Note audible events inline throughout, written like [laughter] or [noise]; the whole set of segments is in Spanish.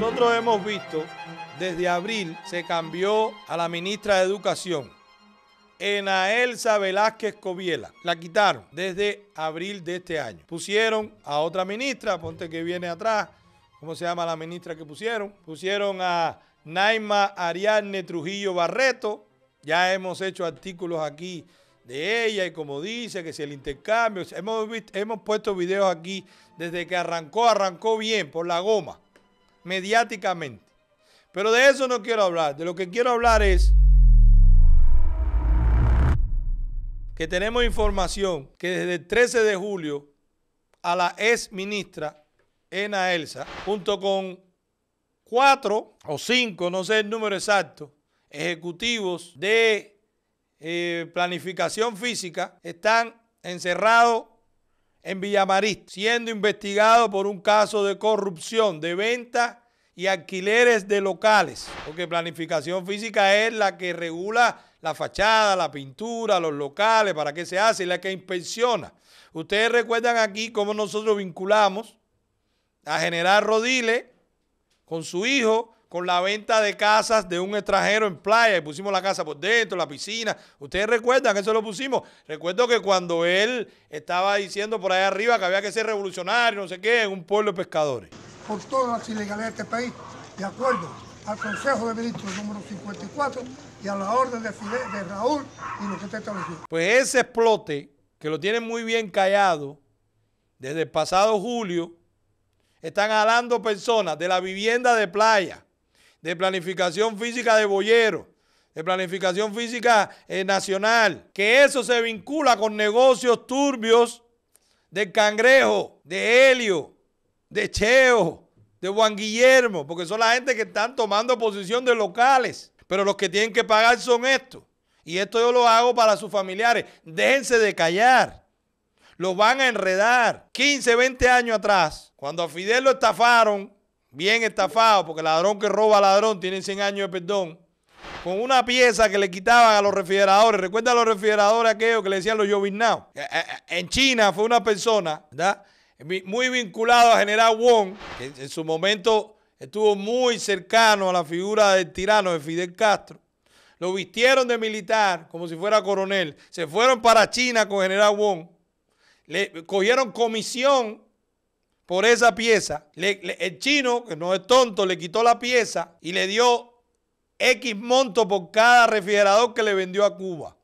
Nosotros hemos visto, desde abril se cambió a la ministra de Educación. Enaelsa Velázquez Coviela. La quitaron desde abril de este año. Pusieron a otra ministra, ponte que viene atrás, ¿cómo se llama la ministra que pusieron? Pusieron a Naima Ariadne Trujillo Barreto. Ya hemos hecho artículos aquí de ella y como dice, que si el intercambio, hemos, hemos puesto videos aquí desde que arrancó, arrancó bien por la goma mediáticamente. Pero de eso no quiero hablar. De lo que quiero hablar es que tenemos información que desde el 13 de julio a la ex ministra Ena Elsa, junto con cuatro o cinco, no sé el número exacto, ejecutivos de eh, planificación física, están encerrados en Villamarit, siendo investigado por un caso de corrupción de venta y alquileres de locales, porque planificación física es la que regula la fachada, la pintura, los locales, para qué se hace, y la que inspecciona. Ustedes recuerdan aquí cómo nosotros vinculamos a General Rodile con su hijo con la venta de casas de un extranjero en playa y pusimos la casa por dentro, la piscina. Ustedes recuerdan, que eso lo pusimos. Recuerdo que cuando él estaba diciendo por ahí arriba que había que ser revolucionario, no sé qué, en un pueblo de pescadores. Por todas las ilegalidades de este país, de acuerdo al Consejo de Ministros número 54 y a la orden de, Raúl y lo que está estableció. Pues ese explote, que lo tienen muy bien callado, desde el pasado julio, están hablando personas de la vivienda de playa de planificación física de Boyero, de planificación física eh, nacional, que eso se vincula con negocios turbios de Cangrejo, de Helio, de Cheo, de Juan Guillermo, porque son la gente que están tomando posición de locales, pero los que tienen que pagar son estos. Y esto yo lo hago para sus familiares. Déjense de callar. Los van a enredar. 15, 20 años atrás, cuando a Fidel lo estafaron bien estafado, porque ladrón que roba ladrón tiene 100 años de perdón, con una pieza que le quitaban a los refrigeradores. Recuerda a los refrigeradores aquellos que le decían los Now. Eh, eh, eh, en China fue una persona, ¿verdad? Muy vinculado a General Wong, que en su momento estuvo muy cercano a la figura del tirano de Fidel Castro. Lo vistieron de militar, como si fuera coronel. Se fueron para China con General Wong. Le cogieron comisión por esa pieza. el chino, que no es tonto, le quitó la pieza y le dio X monto por cada refrigerador que le vendió a Cuba.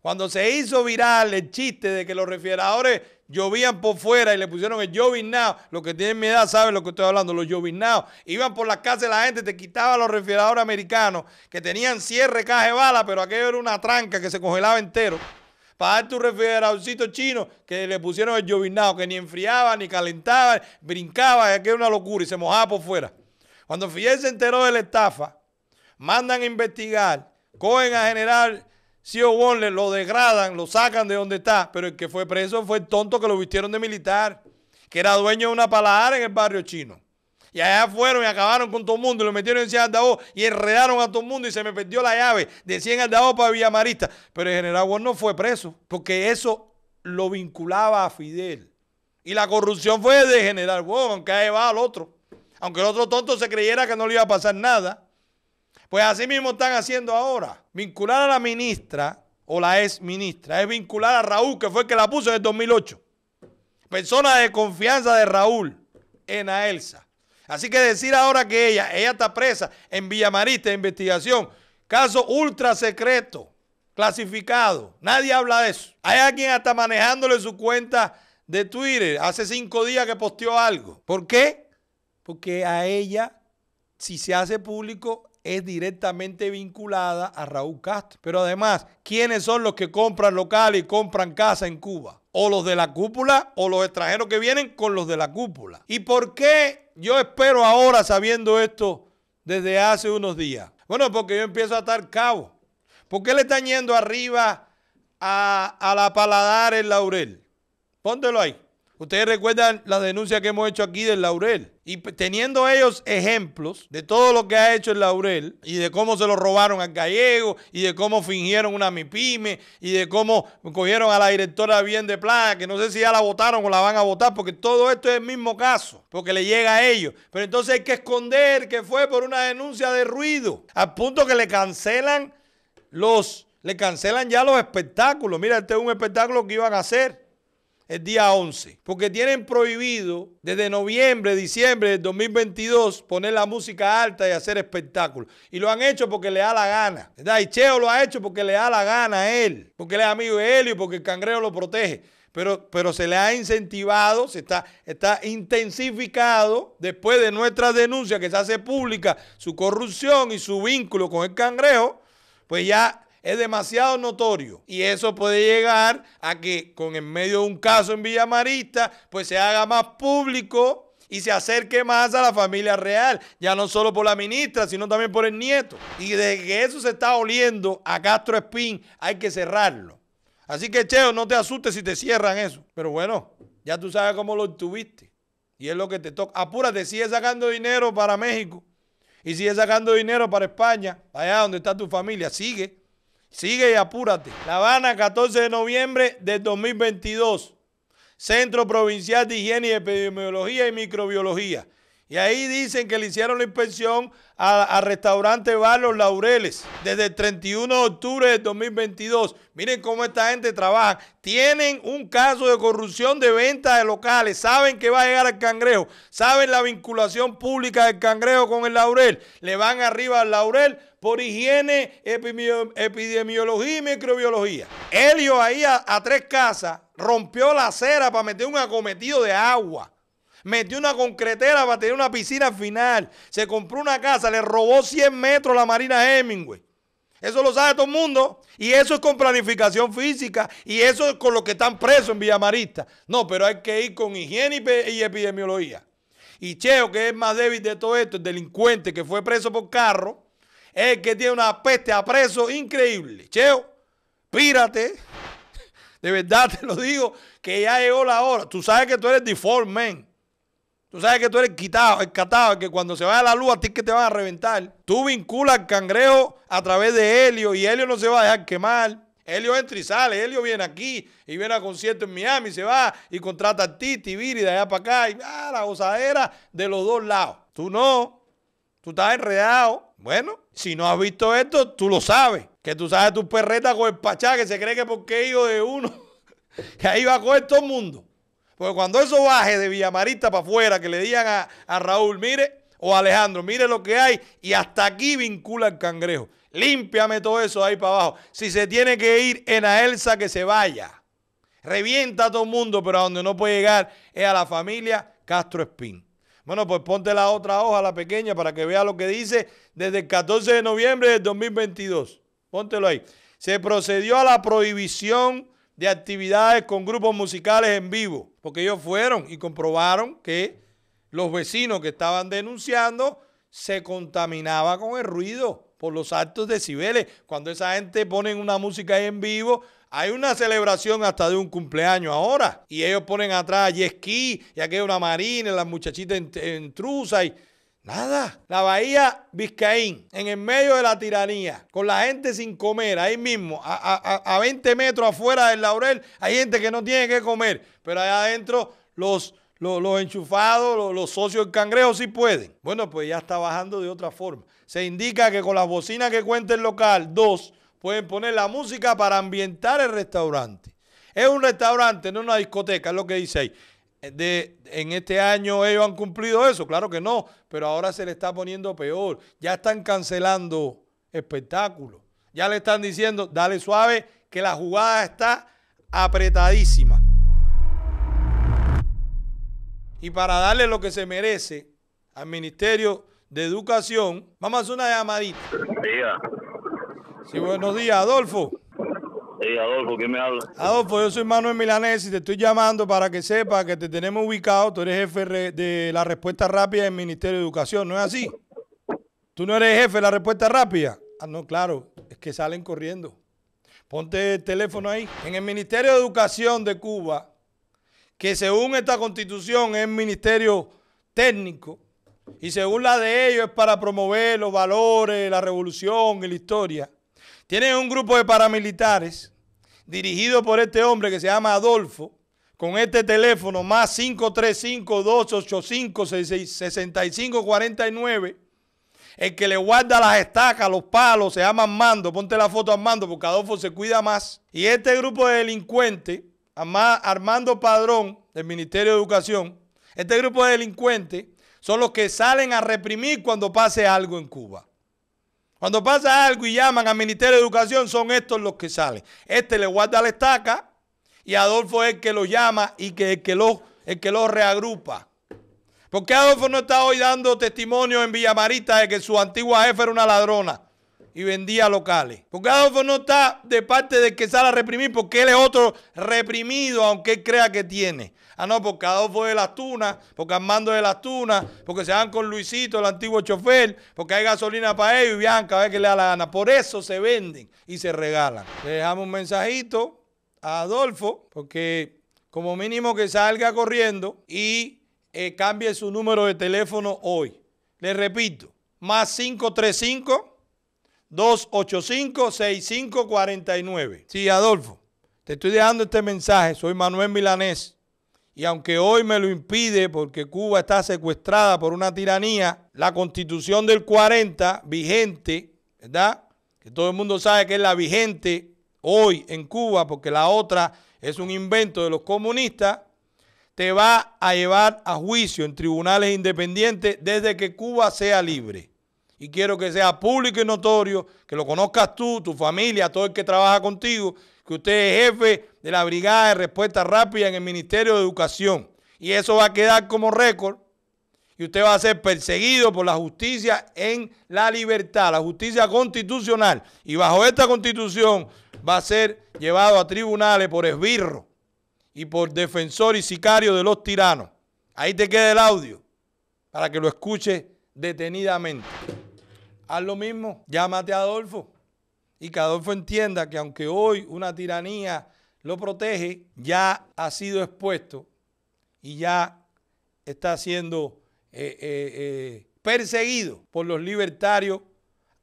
Cuando se hizo viral el chiste de que los refrigeradores llovían por fuera y le pusieron el Jovin los que tienen mi edad saben lo que estoy hablando, los Jovin iban por las casas de la gente, te quitaban los refrigeradores americanos que tenían cierre, caja de bala, pero aquello era una tranca que se congelaba entero a tu refrigeradorcito chino que le pusieron el llovinado, que ni enfriaba, ni calentaba, brincaba, que era una locura y se mojaba por fuera. Cuando Fidel se enteró de la estafa, mandan a investigar, cogen a general Sio Wonle lo degradan, lo sacan de donde está, pero el que fue preso fue el tonto que lo vistieron de militar, que era dueño de una paladar en el barrio chino. Y allá fueron y acabaron con todo el mundo. Y lo metieron en 100 y enredaron a todo el mundo. Y se me perdió la llave de 100 altavoz para Villamarista. Pero el general Juan no fue preso porque eso lo vinculaba a Fidel. Y la corrupción fue de general Juan, aunque ha va al otro. Aunque el otro tonto se creyera que no le iba a pasar nada. Pues así mismo están haciendo ahora. Vincular a la ministra o la ex ministra es vincular a Raúl, que fue el que la puso en el 2008. Persona de confianza de Raúl en Aelsa. Así que decir ahora que ella, ella está presa en de investigación, caso ultra secreto, clasificado, nadie habla de eso. Hay alguien hasta manejándole su cuenta de Twitter hace cinco días que posteó algo. ¿Por qué? Porque a ella, si se hace público, es directamente vinculada a Raúl Castro. Pero además, ¿quiénes son los que compran locales y compran casa en Cuba? o los de la cúpula o los extranjeros que vienen con los de la cúpula. ¿Y por qué yo espero ahora sabiendo esto desde hace unos días? Bueno, porque yo empiezo a estar cabo. ¿Por qué le están yendo arriba a, a la paladar el laurel? Póntelo ahí. Ustedes recuerdan la denuncia que hemos hecho aquí del Laurel. Y teniendo ellos ejemplos de todo lo que ha hecho el Laurel y de cómo se lo robaron al gallego y de cómo fingieron una MIPYME y de cómo cogieron a la directora bien de plata que no sé si ya la votaron o la van a votar, porque todo esto es el mismo caso, porque le llega a ellos. Pero entonces hay que esconder que fue por una denuncia de ruido, al punto que le cancelan los, le cancelan ya los espectáculos. Mira, este es un espectáculo que iban a hacer el día 11, porque tienen prohibido desde noviembre, diciembre del 2022 poner la música alta y hacer espectáculos. Y lo han hecho porque le da la gana, ¿verdad? Cheo lo ha hecho porque le da la gana a él, porque él es amigo de él y porque el cangrejo lo protege. Pero, pero se le ha incentivado, se está, está intensificado después de nuestra denuncia que se hace pública su corrupción y su vínculo con el cangrejo, pues ya es demasiado notorio. Y eso puede llegar a que con en medio de un caso en Villamarista, pues se haga más público y se acerque más a la familia real, ya no solo por la ministra, sino también por el nieto. Y de que eso se está oliendo a Castro Espín, hay que cerrarlo. Así que, Cheo, no te asustes si te cierran eso. Pero bueno, ya tú sabes cómo lo tuviste. Y es lo que te toca. Apúrate, sigue sacando dinero para México. Y sigue sacando dinero para España, allá donde está tu familia. Sigue. Sigue y apúrate. La Habana, 14 de noviembre del 2022. Centro Provincial de Higiene y Epidemiología y Microbiología. Y ahí dicen que le hicieron la inspección al restaurante Bar Laureles desde el 31 de octubre de 2022. Miren cómo esta gente trabaja. Tienen un caso de corrupción de venta de locales. Saben que va a llegar al cangrejo. Saben la vinculación pública del cangrejo con el Laurel. Le van arriba al Laurel por higiene, epidemiología y microbiología. Helio ahí a tres casas rompió la acera para meter un acometido de agua metió una concretera para tener una piscina final, se compró una casa, le robó 100 metros la Marina Hemingway. Eso lo sabe todo el mundo. Y eso es con planificación física. Y eso es con los que están presos en Villamarista. No, pero hay que ir con higiene y epidemiología. Y Cheo, que es más débil de todo esto, el delincuente que fue preso por carro, es que tiene una peste a preso increíble. Cheo, pírate. De verdad te lo digo, que ya llegó la hora. Tú sabes que tú eres default, man. Tú sabes que tú eres quitado, escatado, que cuando se a la luz a ti que te van a reventar. Tú vinculas al cangrejo a través de Helio y Helio no se va a dejar quemar. Helio entra y sale, Helio viene aquí y viene a concierto en Miami, se va y contrata a Titi y de allá para acá y ah, la gozadera de los dos lados. Tú no, tú estás enredado. Bueno, si no has visto esto, tú lo sabes. Que tú sabes tu perreta con el pachá que se cree que porque hijo de uno, [laughs] que ahí va a coger todo el mundo cuando eso baje de Villamarita para afuera, que le digan a, Raúl, mire, o Alejandro, mire lo que hay y hasta aquí vincula el cangrejo. Límpiame todo eso ahí para abajo. Si se tiene que ir en a Elsa, que se vaya. Revienta a todo el mundo, pero a donde no puede llegar es a la familia Castro Espín. Bueno, pues ponte la otra hoja, la pequeña, para que vea lo que dice desde el 14 de noviembre del 2022. Póntelo ahí. Se procedió a la prohibición de actividades con grupos musicales en vivo, porque ellos fueron y comprobaron que los vecinos que estaban denunciando se contaminaba con el ruido por los altos decibeles. Cuando esa gente pone una música ahí en vivo, hay una celebración hasta de un cumpleaños ahora. Y ellos ponen atrás Yesquí, ya y aquí hay una marina, las muchachitas en, en trusa y Nada. La bahía Vizcaín, en el medio de la tiranía, con la gente sin comer, ahí mismo, a, 20 metros afuera del laurel, hay gente que no tiene que comer, pero allá adentro los, los, enchufados, los, los, socios del cangrejo sí pueden. Bueno, pues ya está bajando de otra forma. Se indica que con las bocinas que cuenta el local, dos, pueden poner la música para ambientar el restaurante. Es un restaurante, no una discoteca, es lo que dice ahí. Eh, en este año ellos han cumplido eso, claro que no, pero ahora se le está poniendo peor. Ya están cancelando espectáculos. Ya le están diciendo, dale suave, que la jugada está apretadísima. Y para darle lo que se merece al Ministerio de Educación, vamos a hacer una llamadita. Buenos días. Sí, buenos días, Adolfo. Adolfo, ¿quién me habla? Adolfo, yo soy Manuel Milanés y te estoy llamando para que sepa que te tenemos ubicado. Tú eres jefe de la respuesta rápida del Ministerio de Educación, ¿no es así? ¿Tú no eres jefe de la respuesta rápida? Ah, no, claro, es que salen corriendo. Ponte el teléfono ahí. En el Ministerio de Educación de Cuba, que según esta constitución es ministerio técnico, y según la de ellos es para promover los valores, la revolución y la historia. Tienen un grupo de paramilitares dirigido por este hombre que se llama Adolfo, con este teléfono más 535-285-6549, el que le guarda las estacas, los palos, se llama Armando, ponte la foto Armando porque Adolfo se cuida más. Y este grupo de delincuentes, Armando Padrón del Ministerio de Educación, este grupo de delincuentes son los que salen a reprimir cuando pase algo en Cuba. Cuando pasa algo y llaman al Ministerio de Educación, son estos los que salen. Este le guarda la estaca y Adolfo es el que lo llama y que el que lo reagrupa. ¿Por qué Adolfo no está hoy dando testimonio en Villamarita de que su antigua jefa era una ladrona? y vendía locales. Porque Adolfo no está de parte de que sale a reprimir porque él es otro reprimido, aunque él crea que tiene. Ah, no, porque Adolfo es de las Tunas, porque Armando de las Tunas, porque se van con Luisito, el antiguo chofer, porque hay gasolina para ellos y Bianca, a ver qué le da la gana. Por eso se venden y se regalan. Le dejamos un mensajito a Adolfo, porque como mínimo que salga corriendo y eh, cambie su número de teléfono hoy. Le repito, más 535. 285-6549. Sí, Adolfo, te estoy dejando este mensaje. Soy Manuel Milanés. Y aunque hoy me lo impide porque Cuba está secuestrada por una tiranía, la constitución del 40 vigente, ¿verdad? Que todo el mundo sabe que es la vigente hoy en Cuba porque la otra es un invento de los comunistas, te va a llevar a juicio en tribunales independientes desde que Cuba sea libre. Y quiero que sea público y notorio, que lo conozcas tú, tu familia, todo el que trabaja contigo, que usted es jefe de la Brigada de Respuesta Rápida en el Ministerio de Educación. Y eso va a quedar como récord. Y usted va a ser perseguido por la justicia en la libertad, la justicia constitucional. Y bajo esta constitución va a ser llevado a tribunales por esbirro y por defensor y sicario de los tiranos. Ahí te queda el audio para que lo escuche detenidamente. Haz lo mismo, llámate a Adolfo y que Adolfo entienda que aunque hoy una tiranía lo protege, ya ha sido expuesto y ya está siendo eh, eh, eh, perseguido por los libertarios,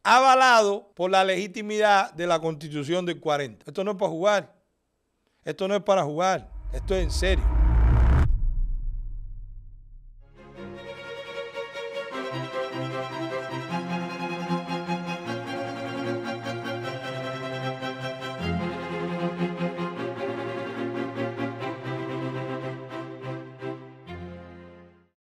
avalado por la legitimidad de la constitución del 40. Esto no es para jugar, esto no es para jugar, esto es en serio.